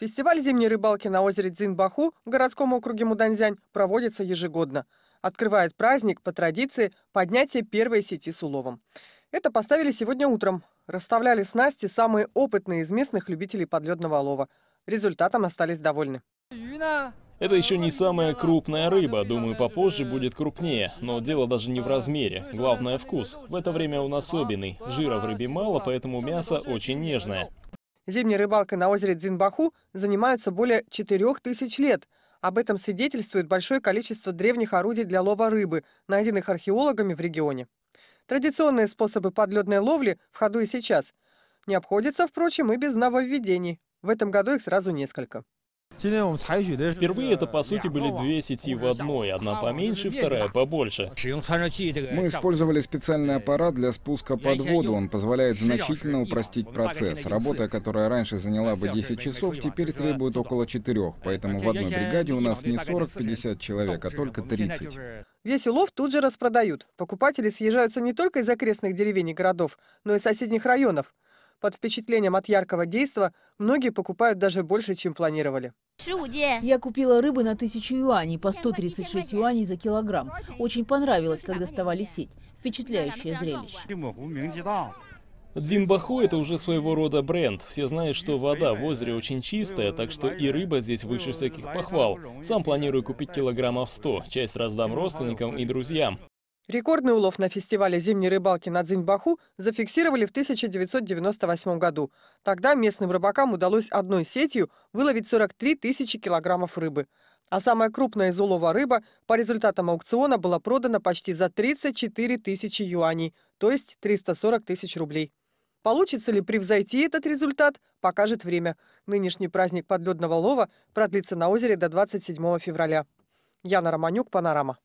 Фестиваль зимней рыбалки на озере Дзинбаху в городском округе Муданзянь проводится ежегодно. Открывает праздник по традиции поднятие первой сети с уловом. Это поставили сегодня утром. Расставляли снасти самые опытные из местных любителей подледного лова. Результатом остались довольны. Это еще не самая крупная рыба. Думаю, попозже будет крупнее. Но дело даже не в размере. Главное – вкус. В это время он особенный. Жира в рыбе мало, поэтому мясо очень нежное. Зимней рыбалкой на озере Дзинбаху занимаются более 4000 лет. Об этом свидетельствует большое количество древних орудий для лова рыбы, найденных археологами в регионе. Традиционные способы подледной ловли в ходу и сейчас. Не обходится, впрочем, и без нововведений. В этом году их сразу несколько. Впервые это, по сути, были две сети в одной, одна поменьше, вторая побольше. Мы использовали специальный э, аппарат для спуска под воду. Он позволяет значительно упростить процесс. Работа, которая раньше заняла бы 10 часов, теперь требует около 4, э, поэтому в одной бригаде у нас не 40-50 человек, а только 30. Весь улов тут же распродают. Покупатели съезжаются не только из окрестных деревень и городов, но и соседних районов. Под впечатлением от яркого действа многие покупают даже больше, чем планировали. Я купила рыбы на 1000 юаней, по 136 юаней за килограмм. Очень понравилось, как доставали сеть. Впечатляющее зрелище. Дзинбаху – это уже своего рода бренд. Все знают, что вода в озере очень чистая, так что и рыба здесь выше всяких похвал. Сам планирую купить килограммов 100. Часть раздам родственникам и друзьям. Рекордный улов на фестивале зимней рыбалки на Дзиньбаху зафиксировали в 1998 году. Тогда местным рыбакам удалось одной сетью выловить 43 тысячи килограммов рыбы. А самая крупная из улова рыба по результатам аукциона была продана почти за 34 тысячи юаней, то есть 340 тысяч рублей. Получится ли превзойти этот результат, покажет время. Нынешний праздник подледного лова продлится на озере до 27 февраля. Яна Романюк, Панорама.